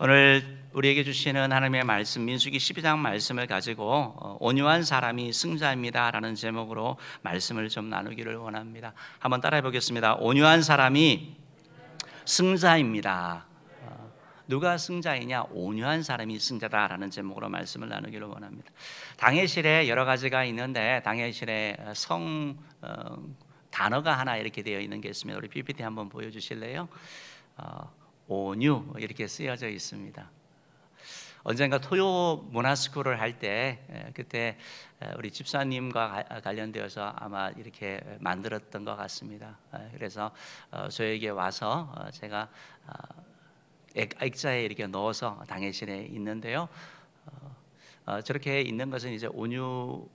오늘 우리에게 주시는 하나님의 말씀 민수기 12장 말씀을 가지고 어, 온유한 사람이 승자입니다라는 제목으로 말씀을 좀 나누기를 원합니다. 한번 따라해 보겠습니다. 온유한 사람이 승자입니다. 어, 누가 승자이냐? 온유한 사람이 승자다라는 제목으로 말씀을 나누기를 원합니다. 당해실에 여러 가지가 있는데 당해실에 성 어, 단어가 하나 이렇게 되어 있는 게 있습니다. 우리 PPT 한번 보여주실래요? 온유 이렇게 쓰여져 있습니다. 언젠가 토요 문화스쿨을 할 때 그때 우리 집사님과 관련되어서 아마 이렇게 만들었던 것 같습니다. 그래서 어, 저에게 와서 어, 제가 어, 액자에 이렇게 넣어서 당회실에 있는데요. 저렇게 있는 것은 이제 온유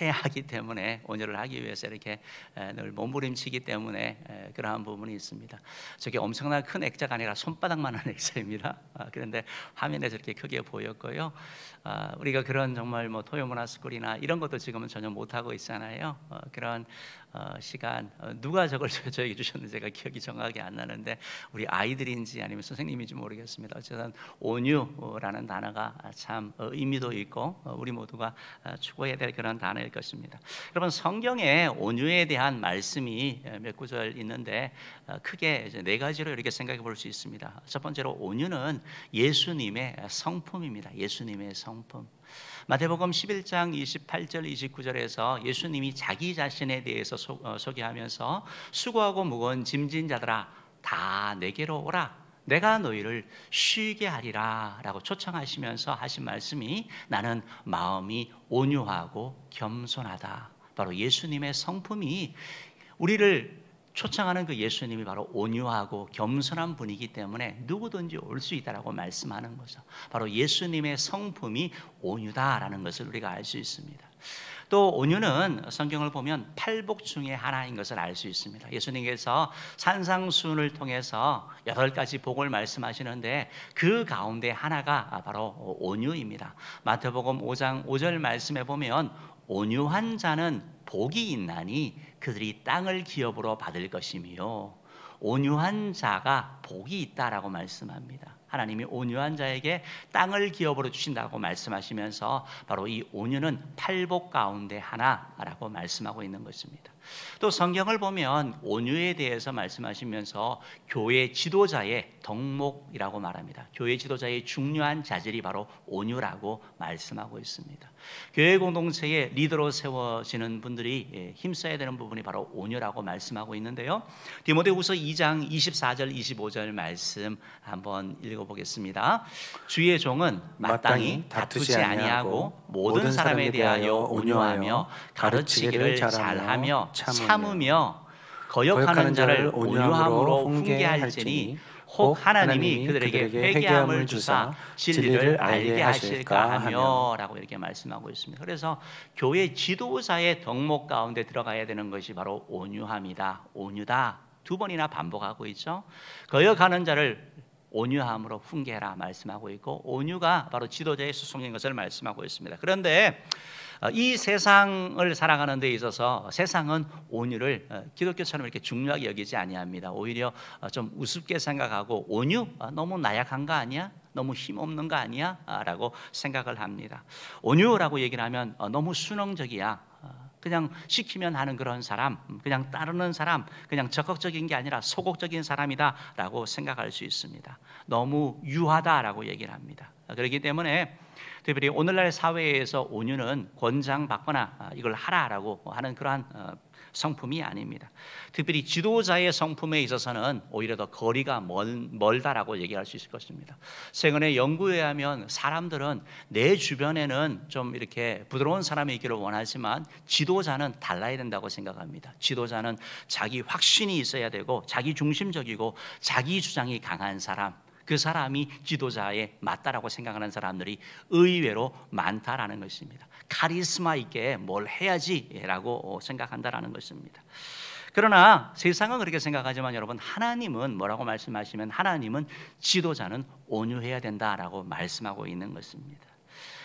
해야 하기 때문에 온열을 하기 위해서 이렇게 늘 몸부림치기 때문에 그러한 부분이 있습니다. 저게 엄청난 큰 액자가 아니라 손바닥만한 액자입니다. 아, 그런데 화면에서 이렇게 크게 보였고요. 아, 우리가 그런 정말 뭐 토요문화스쿨이나 이런 것도 지금은 전혀 못 하고 있잖아요. 어, 그런 어, 시간 어, 누가 저걸 저에게 주셨는지 제가 기억이 정확하게 안 나는데 우리 아이들인지 아니면 선생님인지 모르겠습니다. 어쨌든 온유라는 단어가 참 의미도 있고 어, 우리 모두가 어, 추구해야 될 그런 단어일 것입니다. 여러분 성경에 온유에 대한 말씀이 몇 구절 있는데 크게 네 가지로 이렇게 생각해 볼 수 있습니다. 첫 번째로 온유는 예수님의 성품입니다. 예수님의 성 성품. 마태복음 11장 28절 29절에서 예수님이 자기 자신에 대해서 소, 어, 소개하면서 수고하고 무거운 짐진 자들아 다 내게로 오라 내가 너희를 쉬게 하리라 라고 초청하시면서 하신 말씀이 나는 마음이 온유하고 겸손하다. 바로 예수님의 성품이 우리를 초청하는 그 예수님이 바로 온유하고 겸손한 분이기 때문에 누구든지 올 수 있다라고 말씀하는 거죠. 바로 예수님의 성품이 온유다라는 것을 우리가 알 수 있습니다. 또 온유는 성경을 보면 팔복 중의 하나인 것을 알 수 있습니다. 예수님께서 산상순을 통해서 여덟 가지 복을 말씀하시는데 그 가운데 하나가 바로 온유입니다. 마태복음 5장 5절 말씀에 보면 온유한 자는 복이 있나니 그들이 땅을 기업으로 받을 것이며 온유한 자가 복이 있다라고 말씀합니다. 하나님이 온유한 자에게 땅을 기업으로 주신다고 말씀하시면서 바로 이 온유는 팔복 가운데 하나라고 말씀하고 있는 것입니다. 또 성경을 보면 온유에 대해서 말씀하시면서 교회 지도자의 덕목이라고 말합니다. 교회 지도자의 중요한 자질이 바로 온유라고 말씀하고 있습니다. 교회 공동체의 리더로 세워지는 분들이 예, 힘써야 되는 부분이 바로 온유라고 말씀하고 있는데요. 디모데후서 2장 24절 25절 말씀 한번 읽어보겠습니다. 주의 종은 마땅히 다투지 아니하고 모든 사람에 대하여 온유하며 가르치기를 잘하며 참으며 거역하는 자를 온유함으로 훈계할지니 혹 하나님이 그들에게 회개함을 주사 진리를 알게 하실까 하며라고 이렇게 말씀하고 있습니다. 그래서 교회 지도자의 덕목 가운데 들어가야 되는 것이 바로 온유함이다. 온유다. 두 번이나 반복하고 있죠. 거역하는 자를 온유함으로 훈계라 말씀하고 있고 온유가 바로 지도자의 수송인 것을 말씀하고 있습니다. 그런데 어, 이 세상을 살아가는 데 있어서 세상은 온유를 어, 기독교처럼 이렇게 중요하게 여기지 아니합니다. 오히려 어, 좀 우습게 생각하고 온유 너무 나약한 거 아니야? 너무 힘없는 거 아니야? 라고 생각을 합니다. 온유라고 얘기를 하면 너무 순응적이야. 그냥 시키면 하는 그런 사람, 음, 그냥 따르는 사람, 그냥 적극적인 게 아니라 소극적인 사람이다라고 생각할 수 있습니다. 너무 유하다라고 얘기를 합니다. 그렇기 때문에 특별히 오늘날 사회에서 온유는 권장받거나 아, 이걸 하라라고 하는 그러한 어, 성품이 아닙니다. 특별히 지도자의 성품에 있어서는 오히려 더 거리가 멀, 멀다라고 얘기할 수 있을 것입니다. 생은의 연구에 하면 사람들은 내 주변에는 좀 이렇게 부드러운 사람이 있기를 원하지만 지도자는 달라야 된다고 생각합니다. 지도자는 자기 확신이 있어야 되고 자기 중심적이고 자기 주장이 강한 사람 그 사람이 지도자에 맞다라고 생각하는 사람들이 의외로 많다라는 것입니다. 카리스마 있게 뭘 해야지라고 생각한다라는 것입니다. 그러나 세상은 그렇게 생각하지만 여러분 하나님은 뭐라고 말씀하시면 하나님은 지도자는 온유해야 된다라고 말씀하고 있는 것입니다.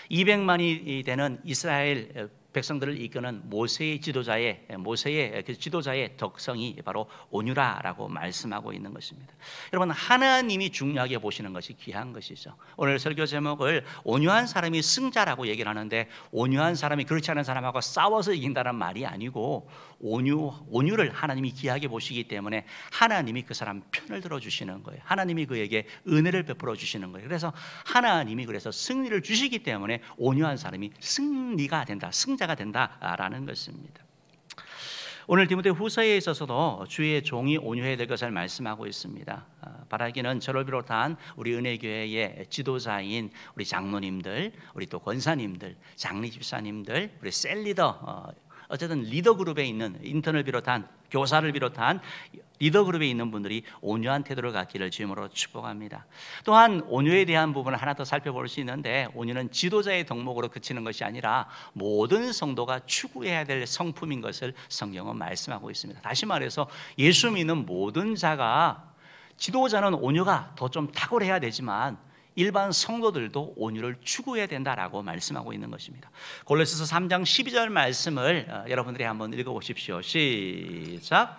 200만이 되는 이스라엘 백성들을 이끄는 모세의 지도자의 예, 모세의 예, 그 지도자의 덕성이 바로 온유라라고 말씀하고 있는 것입니다. 여러분 하나님이 중요하게 보시는 것이 귀한 것이죠. 오늘 설교 제목을 온유한 사람이 승자라고 얘기를 하는데 온유한 사람이 그렇지 않은 사람하고 싸워서 이긴다는 말이 아니고 온유 온유를 하나님이 귀하게 보시기 때문에 하나님이 그 사람 편을 들어 주시는 거예요. 하나님이 그에게 은혜를 베풀어 주시는 거예요. 그래서 하나님이 그래서 승리를 주시기 때문에 온유한 사람이 승리가 된다. 승자 사자가 된다라는 것입니다. 오늘 디모데 후서에 있어서도 주의 종이 온유해야 될 것을 말씀하고 있습니다. 아, 바라기는 저를 비롯한 우리 은혜교회의 지도자인 우리 장로님들, 우리 또 권사님들, 장리 집사님들, 우리 셀리더 어, 어쨌든 리더 그룹에 있는 인턴을 비롯한 교사를 비롯한 리더 그룹에 있는 분들이 온유한 태도를 갖기를 주임으로 축복합니다. 또한 온유에 대한 부분을 하나 더 살펴볼 수 있는데 온유는 지도자의 덕목으로 그치는 것이 아니라 모든 성도가 추구해야 될 성품인 것을 성경은 말씀하고 있습니다. 다시 말해서 예수 믿는 모든 자가 지도자는 온유가 더 좀 탁월해야 되지만 일반 성도들도 온유를 추구해야 된다라고 말씀하고 있는 것입니다. 골로새서 3장 12절 말씀을 어, 여러분들이 한번 읽어 보십시오. 시작.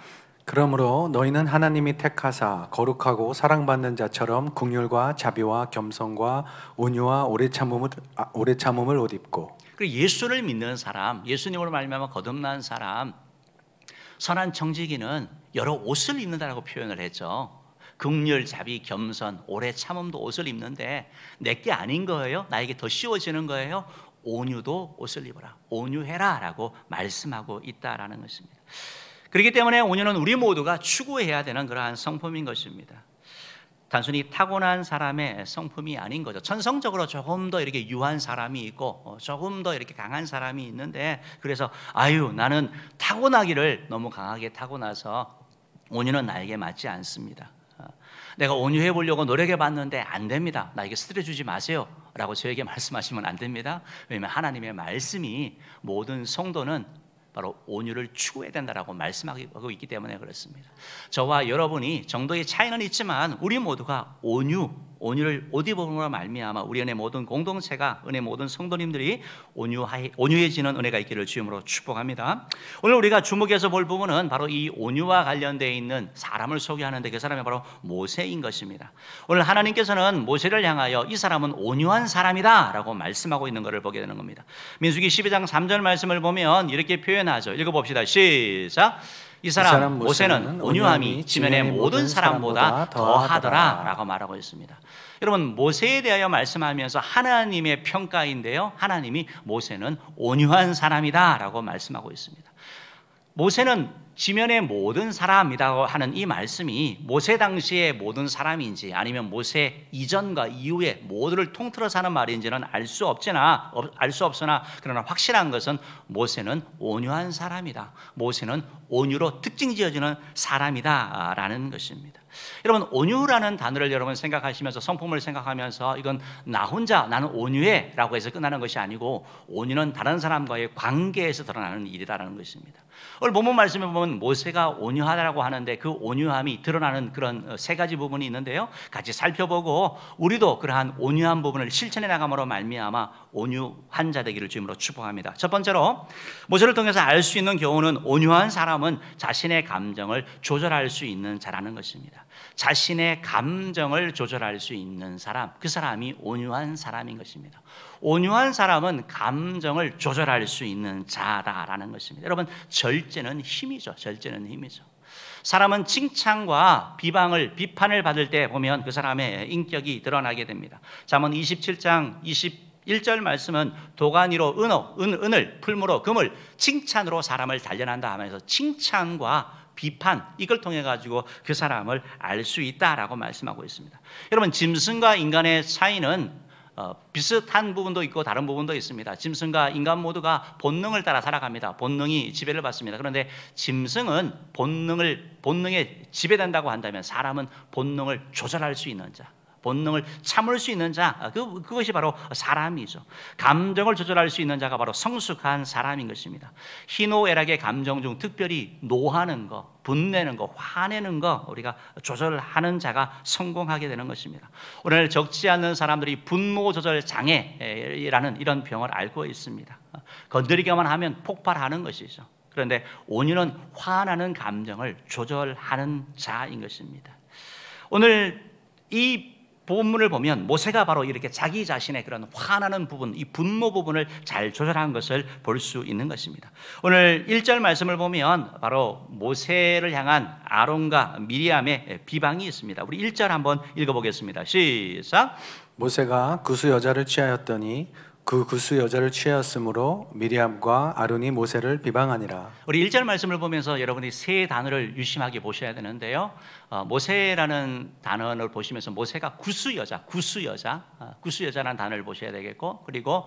그러므로 너희는 하나님이 택하사 거룩하고 사랑받는 자처럼 국률과 자비와 겸손과 온유와 오래 참음을 아, 오래 참음을 옷 입고 그 예수를 믿는 사람, 예수님으로 말미암아 거듭난 사람, 선한 정직이는 여러 옷을 입는다라고 표현을 했죠. 극렬, 자비, 겸손, 오래 참음도 옷을 입는데 내게 아닌 거예요. 나에게 더 씌워지는 거예요. 온유도 옷을 입어라. 온유해라라고 말씀하고 있다라는 것입니다. 그렇기 때문에 온유는 우리 모두가 추구해야 되는 그러한 성품인 것입니다. 단순히 타고난 사람의 성품이 아닌 거죠. 천성적으로 조금 더 이렇게 유한 사람이 있고 어, 조금 더 이렇게 강한 사람이 있는데 그래서 아유 나는 타고나기를 너무 강하게 타고나서 온유는 나에게 맞지 않습니다. 어, 내가 온유해 보려고 노력해 봤는데 안 됩니다. 나에게 스트레스 주지 마세요. 라고 저에게 말씀하시면 안 됩니다. 왜냐하면 하나님의 말씀이 모든 성도는 바로 온유를 추구해야 된다라고 말씀하고 있기 때문에 그렇습니다. 저와 여러분이 정도의 차이는 있지만 우리 모두가 온유 온유를 옷 입음으로 말미암아 우리 은혜 모든 공동체가 은혜 모든 성도님들이 온유하이, 온유해지는 은혜가 있기를 주임으로 축복합니다. 오늘 우리가 주목해서 볼 부분은 바로 이 온유와 관련되어 있는 사람을 소개하는데 그 사람이 바로 모세인 것입니다. 오늘 하나님께서는 모세를 향하여 이 사람은 온유한 사람이다라고 말씀하고 있는 것을 보게 되는 겁니다. 민수기 12장 3절 말씀을 보면 이렇게 표현하죠. 읽어봅시다. 시작. 이 사람, 이 사람 모세는 온유함이 지면의 모든 사람보다 더하더라라고 말하고 있습니다. 여러분 모세에 대하여 말씀하면서 하나님의 평가인데요. 하나님이 모세는 온유한 사람이다라고 말씀하고 있습니다. 모세는 지면의 모든 사람이라고 하는 이 말씀이 모세 당시의 모든 사람인지 아니면 모세 이전과 이후에 모두를 통틀어사는 말인지는 알 수 없지나 알수 없으나 그러나 확실한 것은 모세는 온유한 사람이다. 모세는 온유로 특징 지어지는 사람이다라는 것입니다. 여러분 온유라는 단어를 여러분 생각하시면서 성품을 생각하면서 이건 나 혼자 나는 온유해라고 해서 끝나는 것이 아니고 온유는 다른 사람과의 관계에서 드러나는 일이다라는 것입니다. 오늘 본문 말씀에 보면 모세가 온유하다라고 하는데 그 온유함이 드러나는 그런 어, 세 가지 부분이 있는데요. 같이 살펴보고 우리도 그러한 온유한 부분을 실천해 나감으로 말미암아 온유 환자 되기를 주임으로 축복합니다. 첫 번째로 모세를 통해서 알 수 있는 교훈은 온유한 사람은 자신의 감정을 조절할 수 있는 자라는 것입니다. 자신의 감정을 조절할 수 있는 사람, 그 사람이 온유한 사람인 것입니다. 온유한 사람은 감정을 조절할 수 있는 자다라는 것입니다. 여러분, 절제는 힘이죠. 절제는 힘이죠. 사람은 칭찬과 비방을 비판을 받을 때 보면 그 사람의 인격이 드러나게 됩니다. 잠언 27장 20 1절 말씀은 도가니로 은어, 은, 은을, 풀무로 금을, 칭찬으로 사람을 단련한다 하면서 칭찬과 비판 이걸 통해 가지고 그 사람을 알 수 있다라고 말씀하고 있습니다. 여러분 짐승과 인간의 차이는 어, 비슷한 부분도 있고 다른 부분도 있습니다. 짐승과 인간 모두가 본능을 따라 살아갑니다. 본능이 지배를 받습니다. 그런데 짐승은 본능을 본능에 지배된다고 한다면 사람은 본능을 조절할 수 있는 자. 본능을 참을 수 있는 자, 아, 그, 그것이 바로 사람이죠. 감정을 조절할 수 있는 자가 바로 성숙한 사람인 것입니다. 희노애락의 감정 중 특별히 노하는 것, 분내는 거, 화내는 거 우리가 조절하는 자가 성공하게 되는 것입니다. 오늘 적지 않은 사람들이 분노 조절 장애라는 이런 병을 앓고 있습니다. 건드리기만 하면 폭발하는 것이죠. 그런데 온유는 화나는 감정을 조절하는 자인 것입니다. 오늘 이 본문을 보면 모세가 바로 이렇게 자기 자신의 그런 화나는 부분, 이분모 부분을 잘 조절한 것을 볼 수 있는 것입니다. 오늘 1절 말씀을 보면 바로 모세를 향한 아론과 미리암의 비방이 있습니다. 우리 1절 한번 읽어보겠습니다. 시작. 모세가 구수 여자를 취하였더니 그 구수 여자를 취하였으므로 미리암과 아론이 모세를 비방하니라. 우리 1절 말씀을 보면서 여러분이 세 단어를 유심하게 보셔야 되는데요. 어, 모세라는 단어를 보시면서 모세가 구수 여자, 구수 여자, 어, 구수 여자라는 단어를 보셔야 되겠고 그리고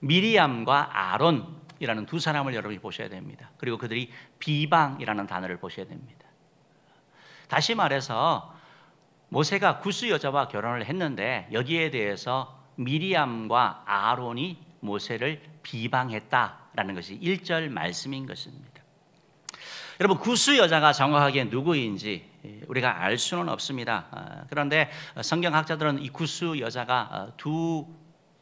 미리암과 아론이라는 두 사람을 여러분이 보셔야 됩니다. 그리고 그들이 비방이라는 단어를 보셔야 됩니다. 다시 말해서 모세가 구수 여자와 결혼을 했는데 여기에 대해서 미리암과 아론이 모세를 비방했다라는 것이 1절 말씀인 것입니다. 여러분 구수 여자가 정확하게 누구인지 우리가 알 수는 없습니다. 아, 그런데 성경학자들은 이 구수 여자가 아, 두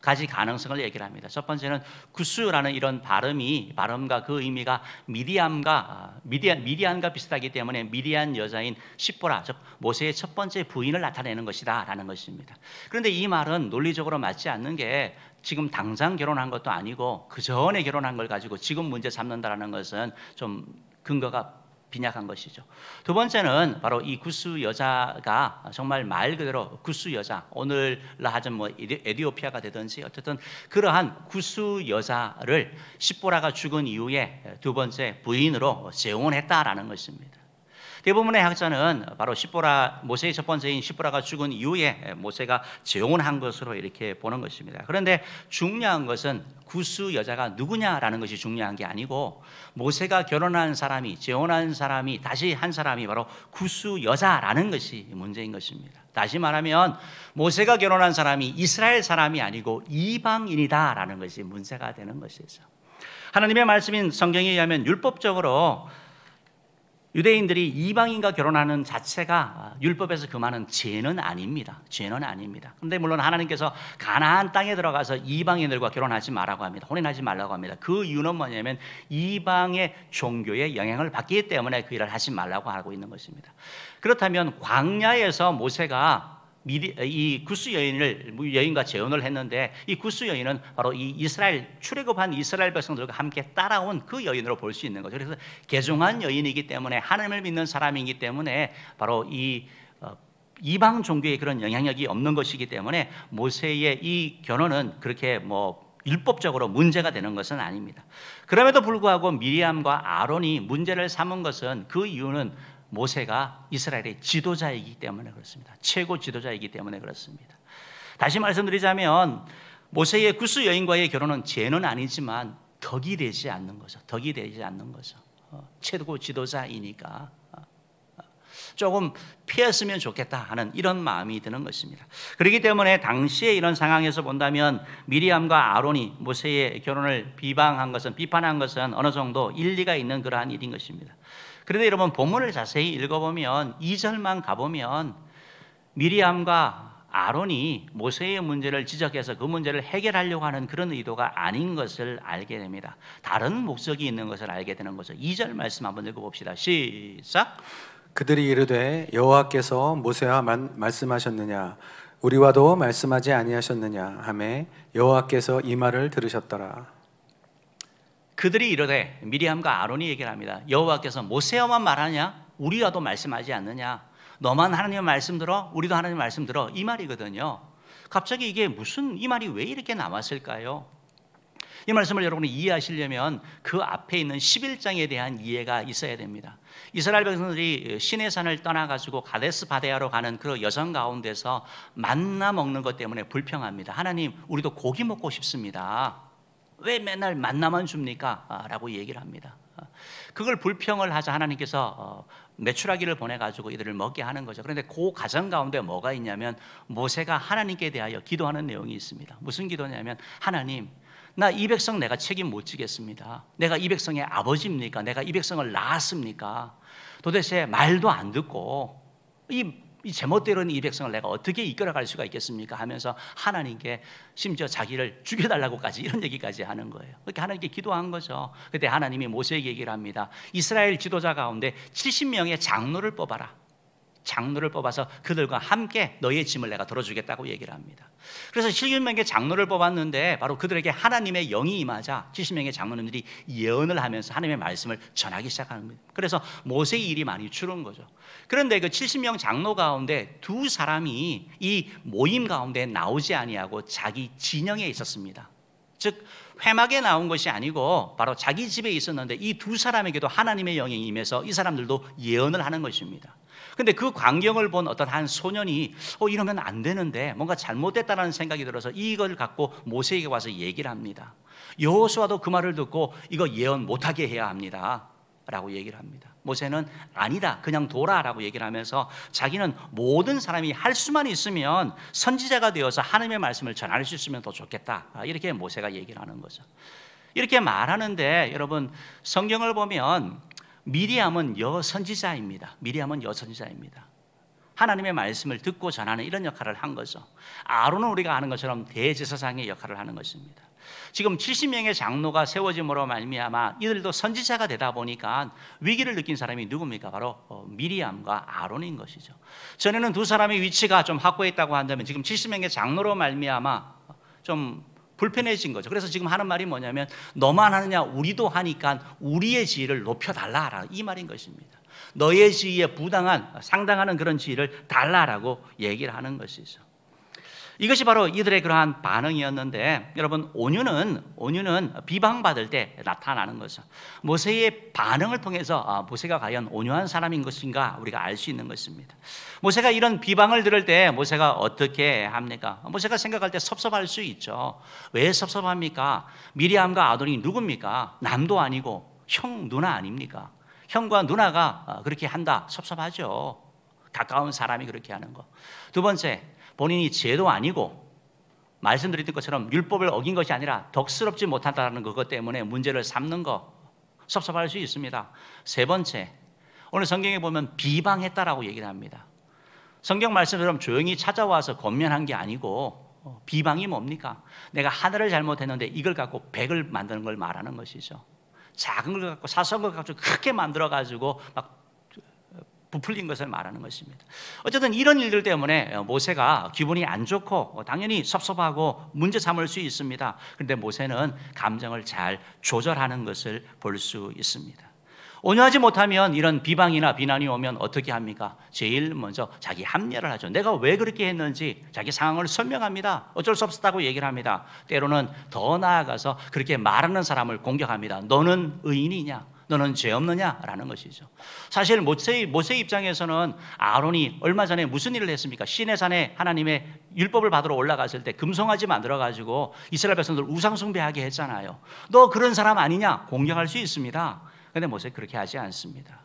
가지 가능성을 얘기를 합니다. 첫 번째는 구스라는 이런 발음이 발음과 그 의미가 미디안과 아, 미디안 미디안과 비슷하기 때문에 미디안 여자인 시보라 즉 모세의 첫 번째 부인을 나타내는 것이다라는 것입니다. 그런데 이 말은 논리적으로 맞지 않는 게 지금 당장 결혼한 것도 아니고 그 전에 결혼한 걸 가지고 지금 문제 삼는다라는 것은 좀 근거가 빈약한 것이죠. 두 번째는 바로 이 구스 여자가 정말 말 그대로 구스 여자 오늘날 하자면 뭐 에디오피아가 되든지 어쨌든 그러한 구스 여자를 십보라가 죽은 이후에 두 번째 부인으로 재혼했다라는 것입니다. 대부분의 학자는 바로 시보라 모세의 첫 번째인 시보라가 죽은 이후에 모세가 재혼한 것으로 이렇게 보는 것입니다. 그런데 중요한 것은 구수 여자가 누구냐라는 것이 중요한 게 아니고 모세가 결혼한 사람이 재혼한 사람이 다시 한 사람이 바로 구수 여자라는 것이 문제인 것입니다. 다시 말하면 모세가 결혼한 사람이 이스라엘 사람이 아니고 이방인이다라는 것이 문제가 되는 것이죠. 하나님의 말씀인 성경에 의하면 율법적으로 유대인들이 이방인과 결혼하는 자체가 율법에서 금하는 죄는 아닙니다. 죄는 아닙니다. 그런데 물론 하나님께서 가나안 땅에 들어가서 이방인들과 결혼하지 말라고 합니다. 혼인하지 말라고 합니다. 그 이유는 뭐냐면 이방의 종교의 영향을 받기 때문에 그 일을 하지 말라고 하고 있는 것입니다. 그렇다면 광야에서 모세가 미리, 이 구스 여인을 뭐 여인과 재혼을 했는데 이 구스 여인은 바로 이 이스라엘 출애굽한 이스라엘 백성들과 함께 따라온 그 여인으로 볼 수 있는 거죠. 그래서 개종한 여인이기 때문에 하나님을 믿는 사람이기 때문에 바로 이 어, 이방 종교에 그런 영향력이 없는 것이기 때문에 모세의 이견혼은 그렇게 뭐일법적으로 문제가 되는 것은 아닙니다. 그럼에도 불구하고 미리암과 아론이 문제를 삼은 것은 그 이유는 모세가 이스라엘의 지도자이기 때문에 그렇습니다. 최고 지도자이기 때문에 그렇습니다. 다시 말씀드리자면 모세의 구스 여인과의 결혼은 죄는 아니지만 덕이 되지 않는 거죠. 덕이 되지 않는 거죠. 어, 최고 지도자이니까 어, 어, 조금 피했으면 좋겠다 하는 이런 마음이 드는 것입니다. 그렇기 때문에 당시에 이런 상황에서 본다면 미리암과 아론이 모세의 결혼을 비방한 것은 비판한 것은 어느 정도 일리가 있는 그러한 일인 것입니다. 그런데 여러분 본문을 자세히 읽어보면 2절만 가보면 미리암과 아론이 모세의 문제를 지적해서 그 문제를 해결하려고 하는 그런 의도가 아닌 것을 알게 됩니다. 다른 목적이 있는 것을 알게 되는 거죠. 2절 말씀 한번 읽어봅시다. 시작. 그들이 이르되 여호와께서 모세와 만, 말씀하셨느냐 우리와도 말씀하지 아니하셨느냐 하매 여호와께서 이 말을 들으셨더라. 그들이 이러되 미리암과 아론이 얘기를 합니다. 여호와께서 모세와만 말하냐? 우리와도 말씀하지 않느냐? 너만 하나님의 말씀 들어? 우리도 하나님의 말씀 들어? 이 말이거든요. 갑자기 이게 무슨 이 말이 왜 이렇게 나왔을까요? 이 말씀을 여러분이 이해하시려면 그 앞에 있는 11장에 대한 이해가 있어야 됩니다. 이스라엘 백성들이 신의 산을 떠나가지고 가데스 바데아로 가는 그 여정 가운데서 만나 먹는 것 때문에 불평합니다. 하나님, 우리도 고기 먹고 싶습니다. 왜 맨날 만나만 줍니까? 아, 라고 얘기를 합니다. 아, 그걸 불평을 하자 하나님께서 매출하기를 어, 보내 가지고 이들을 먹게 하는 거죠. 그런데 그 과정 가운데 뭐가 있냐면 모세가 하나님께 대하여 기도하는 내용이 있습니다. 무슨 기도냐면 하나님 나 이 백성 내가 책임 못 지겠습니다. 내가 이 백성의 아버지입니까? 내가 이 백성을 낳았습니까? 도대체 말도 안 듣고 이이 제멋대로는 이 백성을 내가 어떻게 이끌어갈 수가 있겠습니까? 하면서 하나님께 심지어 자기를 죽여달라고까지 이런 얘기까지 하는 거예요. 그렇게 하나님께 기도한 거죠. 그때 하나님이 모세에게 얘기를 합니다. 이스라엘 지도자 가운데 70명의 장로를 뽑아라. 장로를 뽑아서 그들과 함께 너희의 짐을 내가 들어주겠다고 얘기를 합니다. 그래서 70명의 장로를 뽑았는데 바로 그들에게 하나님의 영이 임하자 70명의 장로님들이 예언을 하면서 하나님의 말씀을 전하기 시작하니다 그래서 모세의 일이 많이 줄은 거죠. 그런데 그 70명 장로 가운데 두 사람이 이 모임 가운데 나오지 아니하고 자기 진영에 있었습니다. 즉 회막에 나온 것이 아니고 바로 자기 집에 있었는데 이 두 사람에게도 하나님의 영이 임해서 이 사람들도 예언을 하는 것입니다. 근데 그 광경을 본 어떤 한 소년이 어, 이러면 안 되는데 뭔가 잘못됐다라는 생각이 들어서 이걸 갖고 모세에게 와서 얘기를 합니다. 여호수아도 그 말을 듣고 이거 예언 못하게 해야 합니다. 라고 얘기를 합니다. 모세는 아니다. 그냥 돌아라고 얘기를 하면서 자기는 모든 사람이 할 수만 있으면 선지자가 되어서 하나님의 말씀을 전할 수 있으면 더 좋겠다. 아, 이렇게 모세가 얘기를 하는 거죠. 이렇게 말하는데 여러분 성경을 보면 미리암은 여선지자입니다. 미리암은 여선지자입니다. 하나님의 말씀을 듣고 전하는 이런 역할을 한 거죠. 아론은 우리가 아는 것처럼 대제사장의 역할을 하는 것입니다. 지금 70명의 장로가 세워짐으로 말미암아 이들도 선지자가 되다 보니까 위기를 느낀 사람이 누굽니까? 바로 어, 미리암과 아론인 것이죠. 전에는 두 사람의 위치가 좀 확고했다고 한다면 지금 70명의 장로로 말미암아 좀 불편해진 거죠. 그래서 지금 하는 말이 뭐냐면 너만 하느냐 우리도 하니까 우리의 지위를 높여달라라 이 말인 것입니다. 너의 지위에 부당한 상당하는 그런 지위를 달라라고 얘기를 하는 것이죠. 이것이 바로 이들의 그러한 반응이었는데 여러분 온유는 온유는 비방받을 때 나타나는 거죠. 모세의 반응을 통해서 아, 모세가 과연 온유한 사람인 것인가 우리가 알 수 있는 것입니다. 모세가 이런 비방을 들을 때 모세가 어떻게 합니까? 모세가 생각할 때 섭섭할 수 있죠. 왜 섭섭합니까? 미리암과 아돈이 누굽니까? 남도 아니고 형 누나 아닙니까? 형과 누나가 아, 그렇게 한다 섭섭하죠. 가까운 사람이 그렇게 하는 거. 두 번째, 본인이 죄도 아니고 말씀드렸던 것처럼 율법을 어긴 것이 아니라 덕스럽지 못하다는 그것 때문에 문제를 삼는 거 섭섭할 수 있습니다. 세 번째, 오늘 성경에 보면 비방했다라고 얘기를 합니다. 성경 말씀처럼 조용히 찾아와서 겉면한 게 아니고 어, 비방이 뭡니까? 내가 하나를 잘못했는데 이걸 갖고 백을 만드는 걸 말하는 것이죠. 작은 걸 갖고 사소한 걸 갖고 크게 만들어 가지고 막 부풀린 것을 말하는 것입니다. 어쨌든 이런 일들 때문에 어, 모세가 기분이 안 좋고 어, 당연히 섭섭하고 문제 삼을 수 있습니다. 그런데 모세는 감정을 잘 조절하는 것을 볼 수 있습니다. 온유하지 못하면 이런 비방이나 비난이 오면 어떻게 합니까? 제일 먼저 자기 합리화를 하죠. 내가 왜 그렇게 했는지 자기 상황을 설명합니다. 어쩔 수 없었다고 얘기를 합니다. 때로는 더 나아가서 그렇게 말하는 사람을 공격합니다. 너는 의인이냐? 너는 죄 없느냐라는 것이죠. 사실 모세 모세 입장에서는 아론이 얼마 전에 무슨 일을 했습니까? 시내산에 하나님의 율법을 받으러 올라갔을 때 금송아지 만들어 가지고 이스라엘 백성들 우상 숭배하게 했잖아요. 너 그런 사람 아니냐? 공격할 수 있습니다. 근데 모세 그렇게 하지 않습니다.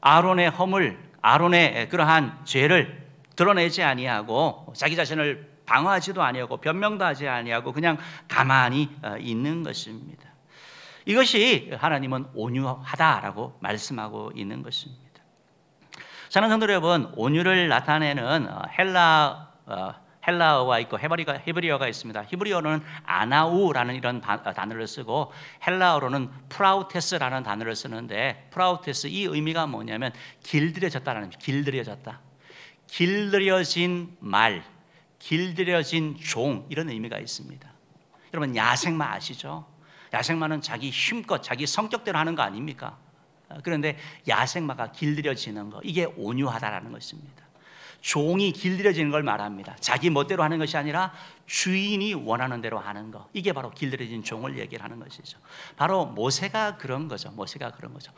아론의 허물, 아론의 그러한 죄를 드러내지 아니하고 자기 자신을 방어하지도 아니하고 변명도 하지 아니하고 그냥 가만히 어, 있는 것입니다. 이것이 하나님은 온유하다라고 말씀하고 있는 것입니다. 사는 성도 여러분, 온유를 나타내는 어, 헬라 어, 헬라어가 있고 헤바리가 히브리어가 있습니다. 히브리어는 아나우라는 이런 어, 단어를 쓰고 헬라어로는 프라우테스라는 단어를 쓰는데 프라우테스 이 의미가 뭐냐면 길들여졌다라는 길들여졌다. 길들여진 말, 길들여진 종 이런 의미가 있습니다. 여러분 야생마 아시죠? 야생마는 자기 힘껏 자기 성격대로 하는 거 아닙니까? 아, 그런데 야생마가 길들여지는 거 이게 온유하다라는 것입니다. 종이 길들여지는 걸 말합니다. 자기 멋대로 하는 것이 아니라 주인이 원하는 대로 하는 거. 이게 바로 길들여진 종을 얘기를 하는 것이죠. 바로 모세가 그런 거죠. 모세가 그런 거죠.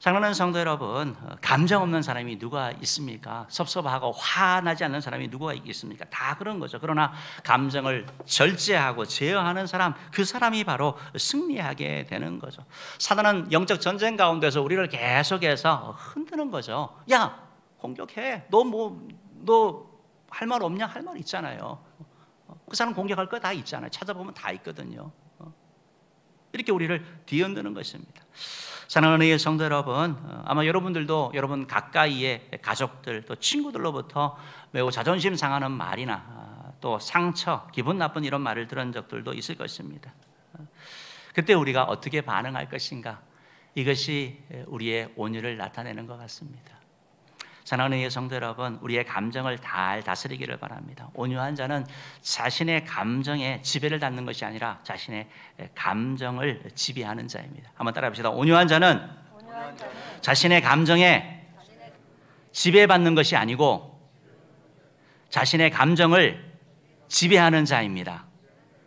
장난하는 성도 여러분, 어, 감정 없는 사람이 누가 있습니까? 섭섭하고 화나지 않는 사람이 누가 있겠습니까? 다 그런 거죠. 그러나 감정을 절제하고 제어하는 사람, 그 사람이 바로 승리하게 되는 거죠. 사단은 영적 전쟁 가운데서 우리를 계속해서 흔드는 거죠. 야, 공격해. 너 뭐, 너 할 말 없냐? 할 말 있잖아요. 어, 그 사람 공격할 거 다 있잖아요. 찾아보면 다 있거든요. 이렇게 우리를 뒤흔드는 것입니다. 사랑하는 의 성도 여러분, 어, 아마 여러분들도 여러분 가까이의 가족들 또 친구들로부터 매우 자존심 상하는 말이나 어, 또 상처, 기분 나쁜 이런 말을 들은 적들도 있을 것입니다. 어, 그때 우리가 어떻게 반응할 것인가? 이것이 우리의 온유를 나타내는 것 같습니다. 사랑하는 여성들 여러분, 우리의 감정을 잘 다스리기를 바랍니다. 온유한 자는 자신의 감정에 지배를 받는 것이 아니라 자신의 감정을 지배하는 자입니다. 한번 따라합시다. 온유한 자는, 온유한 자는 자신의 감정에 지배받는 것이 아니고 자신의 감정을 지배하는 자입니다.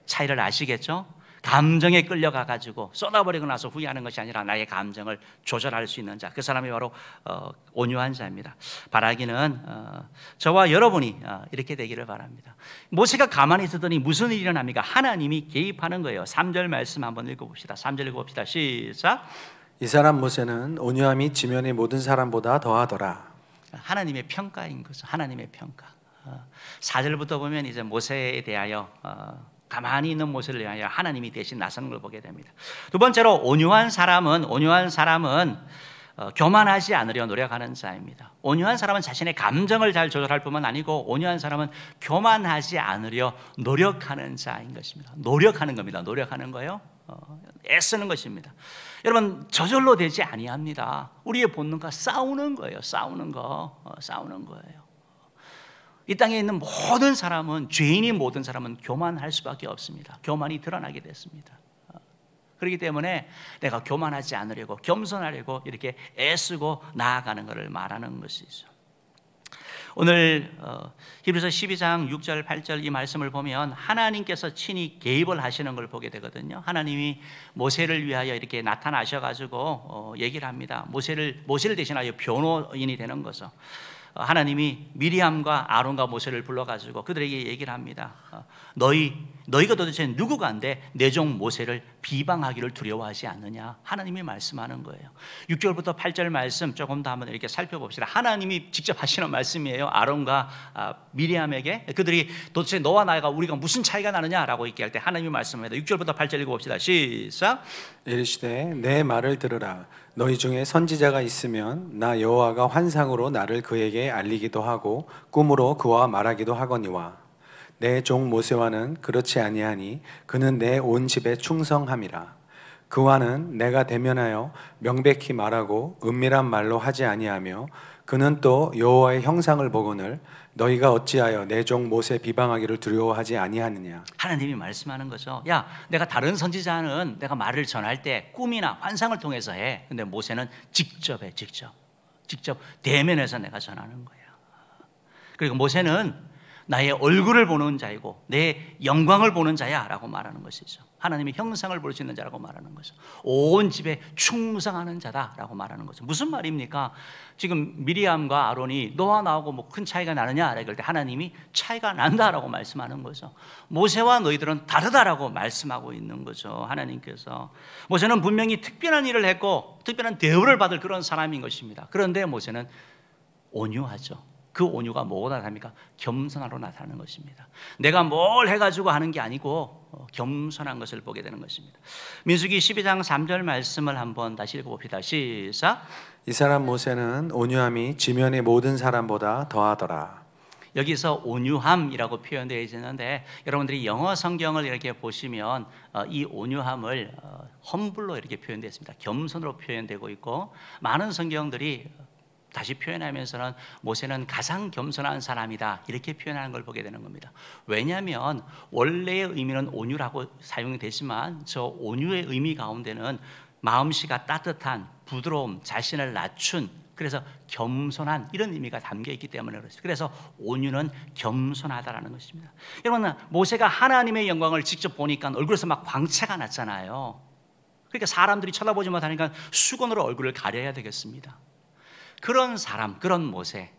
차이를 아시겠죠? 감정에 끌려가 가지고 쏟아버리고 나서 후회하는 것이 아니라 나의 감정을 조절할 수 있는 자. 그 사람이 바로 어, 온유한 자입니다. 바라기는 어, 저와 여러분이 어, 이렇게 되기를 바랍니다. 모세가 가만히 있었더니 무슨 일이 일어납니까? 하나님이 개입하는 거예요. 3절 말씀 한번 읽어봅시다. 3절 읽어봅시다. 시작. 이 사람 모세는 온유함이 지면의 모든 사람보다 더하더라. 하나님의 평가인 거죠. 하나님의 평가. 4절부터 어, 보면 이제 모세에 대하여 어, 가만히 있는 모습을 위하여 하나님이 대신 나서는 걸 보게 됩니다. 두 번째로 온유한 사람은 온유한 사람은 어, 교만하지 않으려 노력하는 자입니다. 온유한 사람은 자신의 감정을 잘 조절할 뿐만 아니고 온유한 사람은 교만하지 않으려 노력하는 자인 것입니다. 노력하는 겁니다. 노력하는 거요. 어, 애쓰는 것입니다. 여러분 저절로 되지 아니합니다. 우리의 본능과 싸우는 거예요. 싸우는 거, 어, 싸우는 거예요. 이 땅에 있는 모든 사람은 죄인인 모든 사람은 교만할 수밖에 없습니다. 교만이 드러나게 됐습니다. 그렇기 때문에 내가 교만하지 않으려고 겸손하려고 이렇게 애쓰고 나아가는 것을 말하는 것이죠. 오늘 어, 히브리서 12장 6절 8절 이 말씀을 보면 하나님께서 친히 개입을 하시는 걸 보게 되거든요. 하나님이 모세를 위하여 이렇게 나타나셔 가지고 어, 얘기를 합니다. 모세를 모세를 대신하여 변호인이 되는 거죠. 하나님이 미리암과 아론과 모세를 불러가지고 그들에게 얘기를 합니다. 어, 너희 너희가 도대체 누구가인데 내종 모세를 비방하기를 두려워하지 않느냐 하나님이 말씀하는 거예요 6절부터 8절 말씀 조금 더 한번 이렇게 살펴봅시다 하나님이 직접 하시는 말씀이에요 아론과 아, 미리암에게 그들이 도대체 너와 나가 우리가 무슨 차이가 나느냐라고 얘기할 때 하나님이 말씀합니다 6절부터 8절 읽어봅시다 시작 이르시되 내 말을 들으라 너희 중에 선지자가 있으면 나 여호와가 환상으로 나를 그에게 알리기도 하고 꿈으로 그와 말하기도 하거니와 내종 모세와는 그렇지 아니하니 그는 내 온 집에 충성함이라 그와는 내가 대면하여 명백히 말하고 은밀한 말로 하지 아니하며 그는 또 여호와의 형상을 보거늘 너희가 어찌하여 내 종 모세 비방하기를 두려워하지 아니하느냐 하나님이 말씀하는 거죠 야 내가 다른 선지자는 내가 말을 전할 때 꿈이나 환상을 통해서 해 근데 모세는 직접 해 직접 직접 대면해서 내가 전하는 거야 그리고 모세는 나의 얼굴을 보는 자이고 내 영광을 보는 자야라고 말하는 것이죠. 하나님의 형상을 볼 수 있는 자라고 말하는 거죠. 온 집에 충성하는 자다라고 말하는 거죠. 무슨 말입니까? 지금 미리암과 아론이 너와 나하고 뭐 큰 차이가 나느냐? 이럴 때 하나님이 차이가 난다라고 말씀하는 거죠. 모세와 너희들은 다르다라고 말씀하고 있는 거죠. 하나님께서 모세는 분명히 특별한 일을 했고 특별한 대우를 받을 그런 사람인 것입니다. 그런데 모세는 온유하죠. 그 온유가 뭐가 나타납니까? 겸손하로 나타나는 것입니다. 내가 뭘 해가지고 하는 게 아니고 어, 겸손한 것을 보게 되는 것입니다. 민수기 12장 3절 말씀을 한번 다시 읽어봅시다. 시작. 이 사람 모세는 온유함이 지면의 모든 사람보다 더하더라. 여기서 온유함이라고 표현되어 있는데 여러분들이 영어 성경을 이렇게 보시면 어, 이 온유함을 어, 험불로 이렇게 표현되어 있습니다. 겸손으로 표현되고 있고 많은 성경들이 다시 표현하면서는 모세는 가장 겸손한 사람이다 이렇게 표현하는 걸 보게 되는 겁니다. 왜냐하면 원래의 의미는 온유라고 사용이 되지만 저 온유의 의미 가운데는 마음씨가 따뜻한 부드러움, 자신을 낮춘 그래서 겸손한 이런 의미가 담겨 있기 때문에 그렇습니다. 그래서 온유는 겸손하다라는 것입니다. 여러분 모세가 하나님의 영광을 직접 보니까 얼굴에서 막 광채가 났잖아요. 그러니까 사람들이 쳐다보지 못하니까 수건으로 얼굴을 가려야 되겠습니다. 그런 사람, 그런 모세.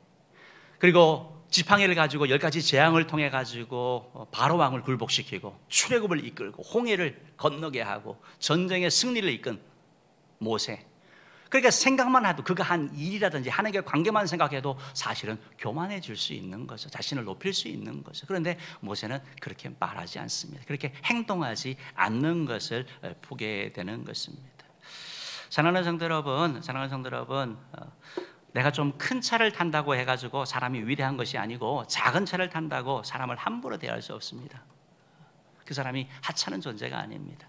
그리고 지팡이를 가지고 열 가지 재앙을 통해 가지고 어, 바로 왕을 굴복시키고 출애굽을 이끌고 홍해를 건너게 하고 전쟁의 승리를 이끈 모세. 그러니까 생각만 해도 그가 한 일이라든지 하나님과 관계만 생각해도 사실은 교만해질 수 있는 거죠. 자신을 높일 수 있는 거죠. 그런데 모세는 그렇게 말하지 않습니다. 그렇게 행동하지 않는 것을 보게 되는 것입니다. 사랑하는 성도 여러분, 사랑하는 성도 여러분, 어, 내가 좀 큰 차를 탄다고 해가지고 사람이 위대한 것이 아니고 작은 차를 탄다고 사람을 함부로 대할 수 없습니다. 그 사람이 하찮은 존재가 아닙니다.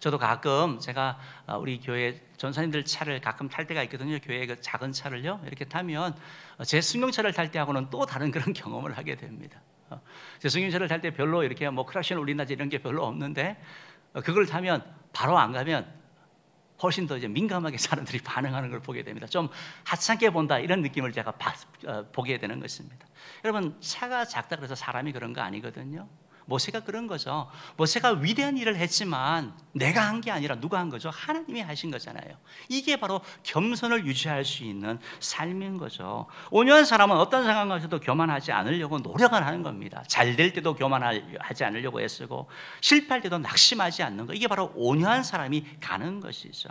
저도 가끔 제가 어, 우리 교회 전사님들 차를 가끔 탈 때가 있거든요. 교회 그 작은 차를요. 이렇게 타면 어, 제 승용차를 탈 때하고는 또 다른 그런 경험을 하게 됩니다. 어, 제 승용차를 탈 때 별로 이렇게 뭐 크라시나 울린다지 이런 게 별로 없는데 그걸 타면 바로 안 가면 훨씬 더 이제 민감하게 사람들이 반응하는 걸 보게 됩니다. 좀 하찮게 본다 이런 느낌을 제가 바, 어, 보게 되는 것입니다. 여러분 차가 작다 그래서 사람이 그런 거 아니거든요. 모세가 그런 거죠. 모세가 위대한 일을 했지만 내가 한 게 아니라 누가 한 거죠? 하나님이 하신 거잖아요. 이게 바로 겸손을 유지할 수 있는 삶인 거죠. 온유한 사람은 어떤 상황에서도 교만하지 않으려고 노력을 하는 겁니다. 잘 될 때도 교만하지 않으려고 애쓰고 실패할 때도 낙심하지 않는 거. 이게 바로 온유한 사람이 가는 것이죠.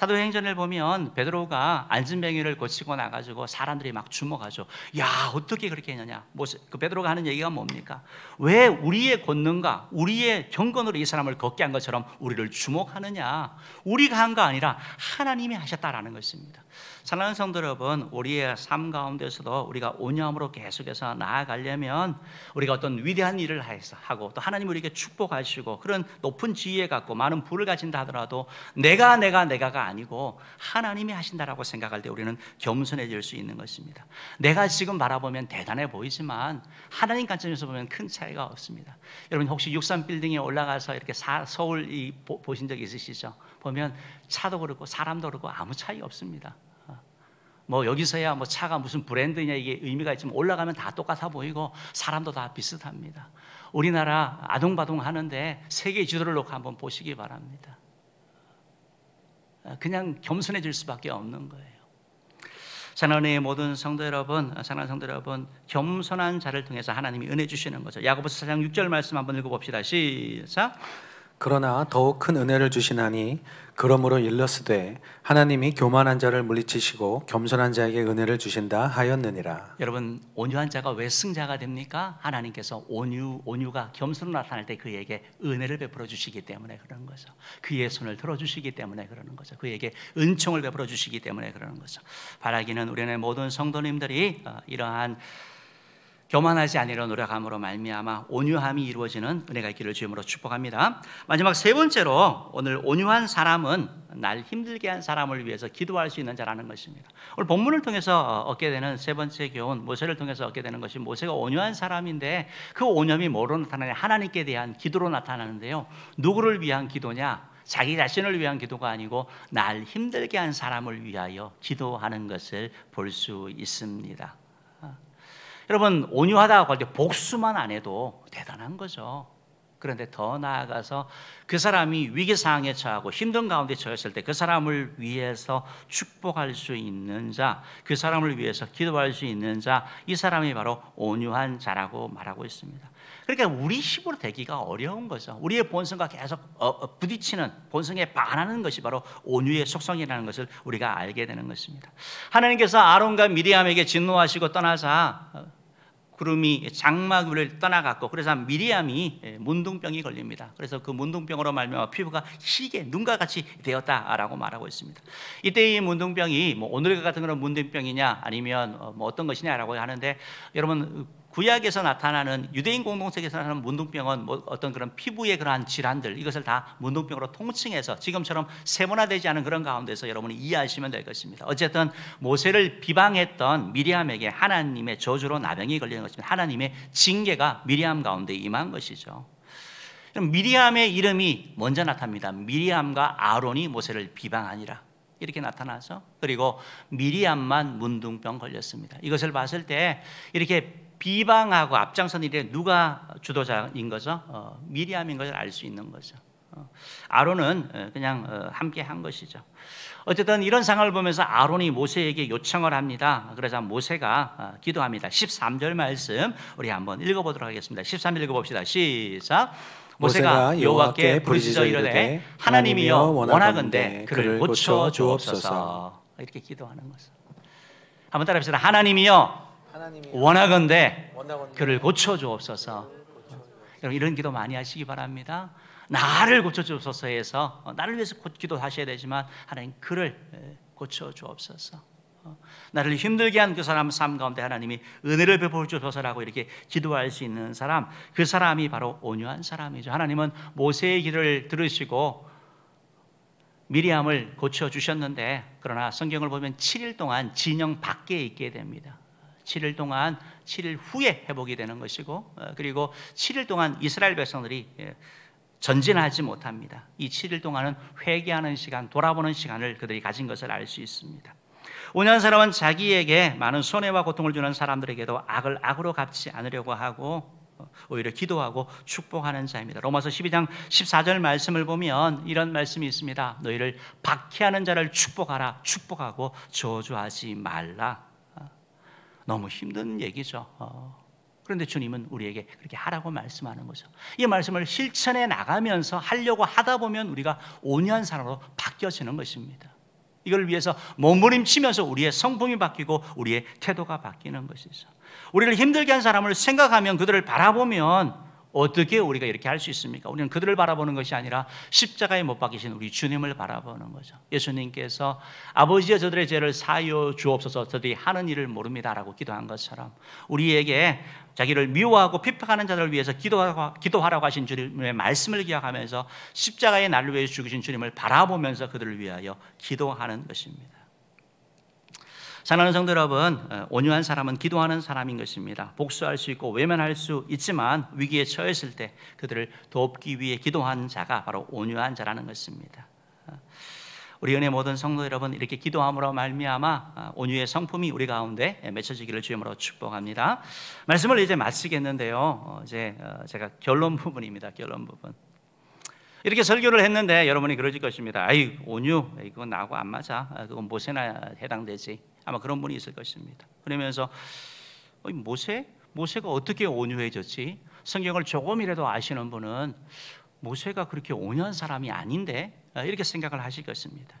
사도행전을 보면 베드로가 안진뱅이를 고치고 나가지고 사람들이 막 주목하죠. 야 어떻게 그렇게 했느냐? 그 베드로가 하는 얘기가 뭡니까? 왜 우리의 권능과 우리의 경건으로 이 사람을 걷게 한 것처럼 우리를 주목하느냐? 우리가 한 거 아니라 하나님이 하셨다라는 것입니다. 사랑하는 성도 여러분, 우리의 삶 가운데서도 우리가 온유함으로 계속해서 나아가려면 우리가 어떤 위대한 일을 하고 또 하나님 우리에게 축복하시고 그런 높은 지위에 갖고 많은 부를 가진다 하더라도 내가 내가 내가가 아니고 하나님이 하신다라고 생각할 때 우리는 겸손해질 수 있는 것입니다. 내가 지금 바라보면 대단해 보이지만 하나님 관점에서 보면 큰 차이가 없습니다. 여러분 혹시 63 빌딩에 올라가서 이렇게 사, 서울 이, 보, 보신 적 있으시죠? 보면 차도 그렇고 사람도 그렇고 아무 차이 없습니다. 뭐 여기서야 뭐 차가 무슨 브랜드냐 이게 의미가 있지만 올라가면 다 똑같아 보이고 사람도 다 비슷합니다. 우리나라 아동바동 하는데 세계 지도를 놓고 한번 보시기 바랍니다. 그냥 겸손해질 수밖에 없는 거예요. 하나님의 모든 성도 여러분, 사랑하는 성도 여러분, 겸손한 자를 통해서 하나님이 은혜 주시는 거죠. 야고보서 4장 6절 말씀 한번 읽어봅시다. 시작. 그러나 더욱 큰 은혜를 주시나니 그러므로 일렀으되 하나님이 교만한 자를 물리치시고 겸손한 자에게 은혜를 주신다 하였느니라. 여러분 온유한 자가 왜 승자가 됩니까? 하나님께서 온유 온유가 겸손으로 나타날 때 그에게 은혜를 베풀어 주시기 때문에 그러는 거죠. 그의 손을 들어 주시기 때문에 그러는 거죠. 그에게 은총을 베풀어 주시기 때문에 그러는 거죠. 바라기는 우리네 모든 성도님들이 어, 이러한 교만하지 않으려 노력함으로 말미암아 온유함이 이루어지는 은혜가 있기를 주임으로 축복합니다. 마지막 세 번째로 오늘 온유한 사람은 날 힘들게 한 사람을 위해서 기도할 수 있는 자라는 것입니다. 오늘 본문을 통해서 얻게 되는 세 번째 교훈, 모세를 통해서 얻게 되는 것이 모세가 온유한 사람인데 그 온유함이 뭐로 나타나냐? 하나님께 대한 기도로 나타나는데요. 누구를 위한 기도냐? 자기 자신을 위한 기도가 아니고 날 힘들게 한 사람을 위하여 기도하는 것을 볼 수 있습니다. 여러분 온유하다가할때 복수만 안 해도 대단한 거죠. 그런데 더 나아가서 그 사람이 위기 상황에 처하고 힘든 가운데 처했을 때 그 사람을 위해서 축복할 수 있는 자, 그 사람을 위해서 기도할 수 있는 자, 이 사람이 바로 온유한 자라고 말하고 있습니다. 그러니까 우리 힘으로 되기가 어려운 거죠. 우리의 본성과 계속 어, 어, 부딪히는 본성에 반하는 것이 바로 온유의 속성이라는 것을 우리가 알게 되는 것입니다. 하나님께서 아론과 미리암에게 진노하시고 떠나자 어, 구름이 장막 위를 떠나갔고 그래서 미리암이 예, 문둥병이 걸립니다. 그래서 그 문둥병으로 말미암아 피부가 희게 눈과 같이 되었다라고 말하고 있습니다. 이때 이 문둥병이 뭐 오늘 같은 그런 문둥병이냐 아니면 어, 뭐 어떤 것이냐라고 하는데 여러분 구약에서 나타나는 유대인 공동체에서 나타나는 문둥병은 뭐 어떤 그런 피부의 그러한 질환들 이것을 다 문둥병으로 통칭해서 지금처럼 세분화되지 않은 그런 가운데서 여러분이 이해하시면 될 것입니다. 어쨌든 모세를 비방했던 미리암에게 하나님의 저주로 나병이 걸리는 것입니다. 하나님의 징계가 미리암 가운데 임한 것이죠. 그럼 미리암의 이름이 먼저 나타납니다. 미리암과 아론이 모세를 비방하니라. 이렇게 나타나서 그리고 미리암만 문둥병 걸렸습니다. 이것을 봤을 때 이렇게 비방하고 앞장선 일에 누가 주도자인 거죠? 어, 미리암인 것을 알 수 있는 거죠. 어, 아론은 어, 그냥 어, 함께 한 것이죠. 어쨌든 이런 상황을 보면서 아론이 모세에게 요청을 합니다. 그래서 모세가 어, 기도합니다. 13절 말씀 우리 한번 읽어보도록 하겠습니다. 13절 읽어봅시다. 시작. 모세가 여호와께 부르짖어 이르되 하나님이여 원하건대 그를 고쳐 주옵소서. 이렇게 기도하는 것을 한번 따라합시다. 하나님이여 원하건대 그를 고쳐주옵소서. 여러분 이런 기도 많이 하시기 바랍니다. 나를 고쳐주옵소서 해서 어, 나를 위해서 기도 하셔야 되지만 하나님 그를 예, 고쳐주옵소서. 어, 나를 힘들게 한 그 사람 삶 가운데 하나님이 은혜를 베풀어 주소서라고 이렇게 기도할 수 있는 사람 그 사람이 바로 온유한 사람이죠 하나님은 모세의 길을 들으시고 미리암을 고쳐 주셨는데 그러나 성경을 보면 7일 동안 진영 밖에 있게 됩니다 7일 동안 7일 후에 회복이 되는 것이고 어, 그리고 7일 동안 이스라엘 백성들이 예, 전진하지 못합니다. 이 7일 동안은 회개하는 시간, 돌아보는 시간을 그들이 가진 것을 알 수 있습니다. 5년 사람은 자기에게 많은 손해와 고통을 주는 사람들에게도 악을 악으로 갚지 않으려고 하고 어, 오히려 기도하고 축복하는 자입니다. 로마서 12장 14절 말씀을 보면 이런 말씀이 있습니다. 너희를 박해하는 자를 축복하라. 축복하고 저주하지 말라. 너무 힘든 얘기죠. 어. 그런데 주님은 우리에게 그렇게 하라고 말씀하는 거죠. 이 말씀을 실천해 나가면서 하려고 하다 보면 우리가 온유한 사람으로 바뀌어지는 것입니다. 이걸 위해서 몸부림치면서 우리의 성품이 바뀌고 우리의 태도가 바뀌는 것이죠. 우리를 힘들게 한 사람을 생각하면 그들을 바라보면 어떻게 우리가 이렇게 할 수 있습니까? 우리는 그들을 바라보는 것이 아니라 십자가에 못 박이신 우리 주님을 바라보는 거죠. 예수님께서 아버지의 저들의 죄를 사여 주옵소서 저들이 하는 일을 모릅니다라고 기도한 것처럼 우리에게 자기를 미워하고 핍박하는 자들을 위해서 기도하라고 하신 주님의 말씀을 기억하면서 십자가의 날로 위해 죽으신 주님을 바라보면서 그들을 위하여 기도하는 것입니다. 사랑하는 성도 여러분, 어, 온유한 사람은 기도하는 사람인 것입니다. 복수할 수 있고 외면할 수 있지만 위기에 처했을 때 그들을 돕기 위해 기도한 자가 바로 온유한 자라는 것입니다. 어, 우리 은혜 모든 성도 여러분 이렇게 기도함으로 말미암아 어, 온유의 성품이 우리 가운데 맺혀지기를 주님으로 축복합니다. 말씀을 이제 마치겠는데요. 이제 제가 결론 부분입니다. 결론 부분. 이렇게 설교를 했는데 여러분이 그러실 것입니다. 아이 온유 이건 나하고 안 맞아. 아, 그건 모세나 해당되지. 아마 그런 분이 있을 것입니다. 그러면서 모세 모세가 어떻게 온유해졌지? 성경을 조금이라도 아시는 분은 모세가 그렇게 온유한 사람이 아닌데 어, 이렇게 생각을 하실 것입니다.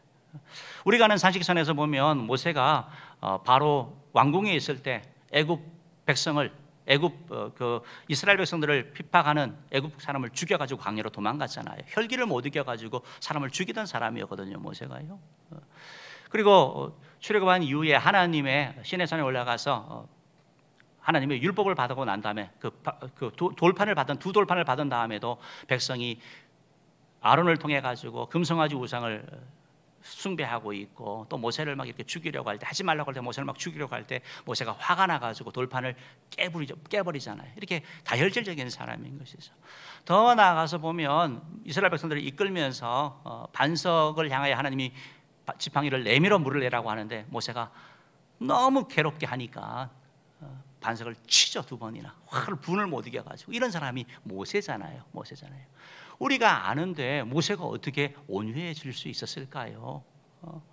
우리가 아는 산식선에서 보면 모세가 어, 바로 왕궁에 있을 때 애굽 백성을 애굽 어, 그 이스라엘 백성들을 핍박하는 애굽 사람을 죽여가지고 광야로 도망갔잖아요. 혈기를 못 이겨가지고 사람을 죽이던 사람이었거든요 모세가요. 그리고 출애굽한 이후에 하나님의 시내 산에 올라가서 어, 하나님의 율법을 받고 난 다음에 그, 그 돌판을 받은 두 돌판을 받은 다음에도 백성이 아론을 통해 가지고 금성아지 우상을 숭배하고 있고 또 모세를 막 이렇게 죽이려고 할 때 하지 말라고 할 때 모세를 막 죽이려고 할 때 모세가 화가 나가지고 돌판을 깨버리죠, 깨버리잖아요. 이렇게 다혈질적인 사람인 것이죠. 더 나아가서 보면 이스라엘 백성들을 이끌면서 어, 반석을 향하여 하나님이 아, 지팡이를 내밀어 물을 내라고 하는데 모세가 너무 괴롭게 하니까 어, 반석을 치죠 두 번이나 확 분을 못 이겨가지고 이런 사람이 모세잖아요 모세잖아요 우리가 아는데 모세가 어떻게 온유해질 수 있었을까요? 어?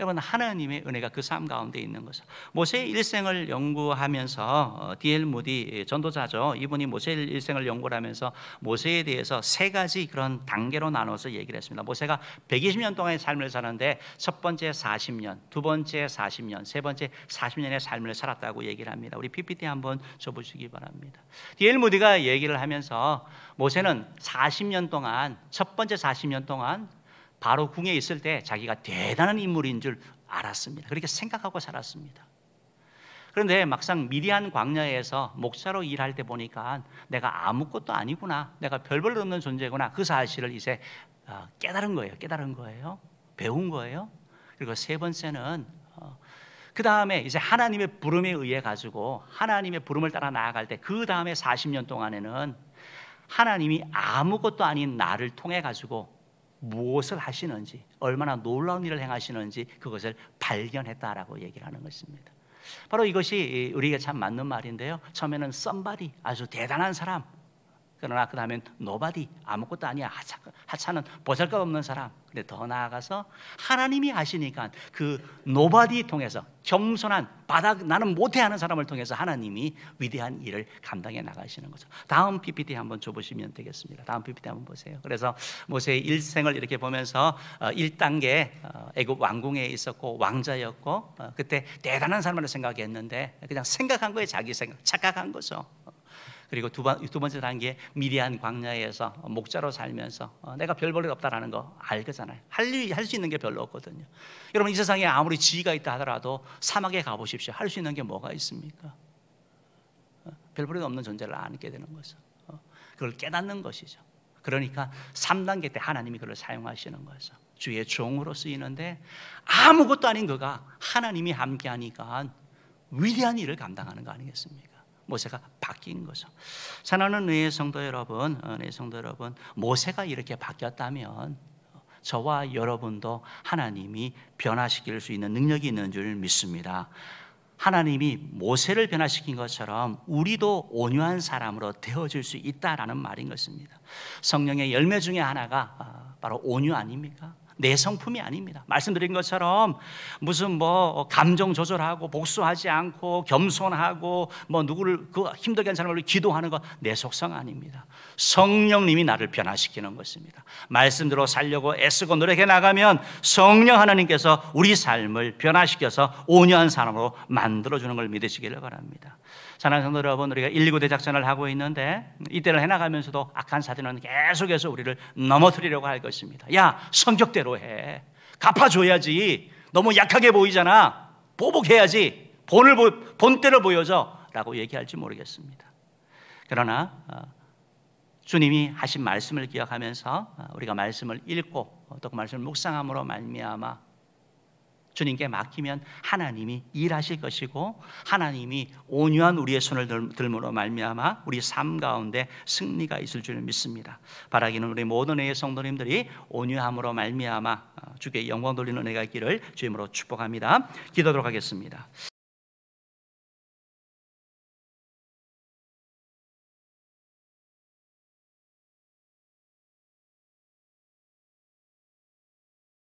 여러분 하나님의 은혜가 그 삶 가운데 있는 거죠. 모세의 일생을 연구하면서 어, 디엘 모디 전도자죠. 이분이 모세의 일생을 연구 하면서 모세에 대해서 세 가지 그런 단계로 나눠서 얘기를 했습니다. 모세가 120년 동안의 삶을 사는데 첫 번째 40년, 두 번째 40년, 세 번째 40년의 삶을 살았다고 얘기를 합니다. 우리 PPT 한번 줘보시기 바랍니다. D.L. 무디가 얘기를 하면서 모세는 40년 동안 첫 번째 40년 동안 바로 궁에 있을 때 자기가 대단한 인물인 줄 알았습니다. 그렇게 생각하고 살았습니다. 그런데 막상 미리안 광야에서 목사로 일할 때 보니까 내가 아무것도 아니구나. 내가 별별 없는 존재구나. 그 사실을 이제 어, 깨달은 거예요. 깨달은 거예요. 배운 거예요. 그리고 세 번째는 어, 그 다음에 이제 하나님의 부름에 의해 가지고 하나님의 부름을 따라 나아갈 때 그 다음에 40년 동안에는 하나님이 아무것도 아닌 나를 통해 가지고 무엇을 하시는지 얼마나 놀라운 일을 행하시는지 그것을 발견했다라고 얘기를 하는 것입니다. 바로 이것이 우리에참 맞는 말인데요. 처음에는 썸바리 아주 대단한 사람 그러나 그 다음엔 노바디 아무것도 아니야 하차, 하차는 보잘것없는 사람 근데 더 나아가서 하나님이 아시니까 그 노바디 통해서 겸손한 바닥 나는 못해하는 사람을 통해서 하나님이 위대한 일을 감당해 나가시는 거죠 다음 PPT 한번 줘보시면 되겠습니다 다음 PPT 한번 보세요 그래서 모세의 일생을 이렇게 보면서 1단계 어, 어, 애굽 왕궁에 있었고 왕자였고 어, 그때 대단한 사람을 생각했는데 그냥 생각한 거예요 자기 생각 착각한 거죠 그리고 두, 번, 두 번째 단계 미디안 광야에서 목자로 살면서 어, 내가 별 볼일 없다라는 거 알거잖아요. 할수수 있는 게 별로 없거든요. 여러분 이 세상에 아무리 지위가 있다 하더라도 사막에 가보십시오. 할 수 있는 게 뭐가 있습니까? 어, 별 볼일 없는 존재를 안게 되는 거죠. 어, 그걸 깨닫는 것이죠. 그러니까 3단계 때 하나님이 그를 사용하시는 거죠. 주의 종으로 쓰이는데 아무것도 아닌 그가 하나님이 함께하니까 위대한 일을 감당하는 거 아니겠습니까? 모세가 바뀐 거죠. 사랑하는 의 성도 여러분, 의 어, 성도 여러분, 모세가 이렇게 바뀌었다면 저와 여러분도 하나님이 변화시킬 수 있는 능력이 있는 줄 믿습니다. 하나님이 모세를 변화시킨 것처럼 우리도 온유한 사람으로 되어질 수 있다라는 말인 것입니다. 성령의 열매 중에 하나가 아, 바로 온유 아닙니까? 내 성품이 아닙니다. 말씀드린 것처럼 무슨 뭐 감정 조절하고 복수하지 않고 겸손하고 뭐 누구를 그 힘들게 한 사람을 기도하는 것내 속성 아닙니다. 성령님이 나를 변화시키는 것입니다. 말씀대로 살려고 애쓰고 노력해 나가면 성령 하나님께서 우리 삶을 변화시켜서 온유한 사람으로 만들어 주는 걸 믿으시기를 바랍니다. 사랑하는 여러분, 우리가 119 대작전을 하고 있는데 이때를 해나가면서도 악한 사단은 계속해서 우리를 넘어뜨리려고 할 것입니다. 야, 성격대로 해. 갚아줘야지. 너무 약하게 보이잖아. 보복해야지. 본을 보, 본때를 보여줘. 라고 얘기할지 모르겠습니다. 그러나 어, 주님이 하신 말씀을 기억하면서 어, 우리가 말씀을 읽고 어, 또그 말씀을 묵상함으로 말미암아 주님께 맡기면 하나님이 일하실 것이고 하나님이 온유한 우리의 손을 들므로 말미암아 우리 삶 가운데 승리가 있을 줄 믿습니다. 바라기는 우리 모든 애의 성도님들이 온유함으로 말미암아 어, 주께 영광 돌리는 은가 있기를 주님으로 축복합니다. 기도하도록 하겠습니다.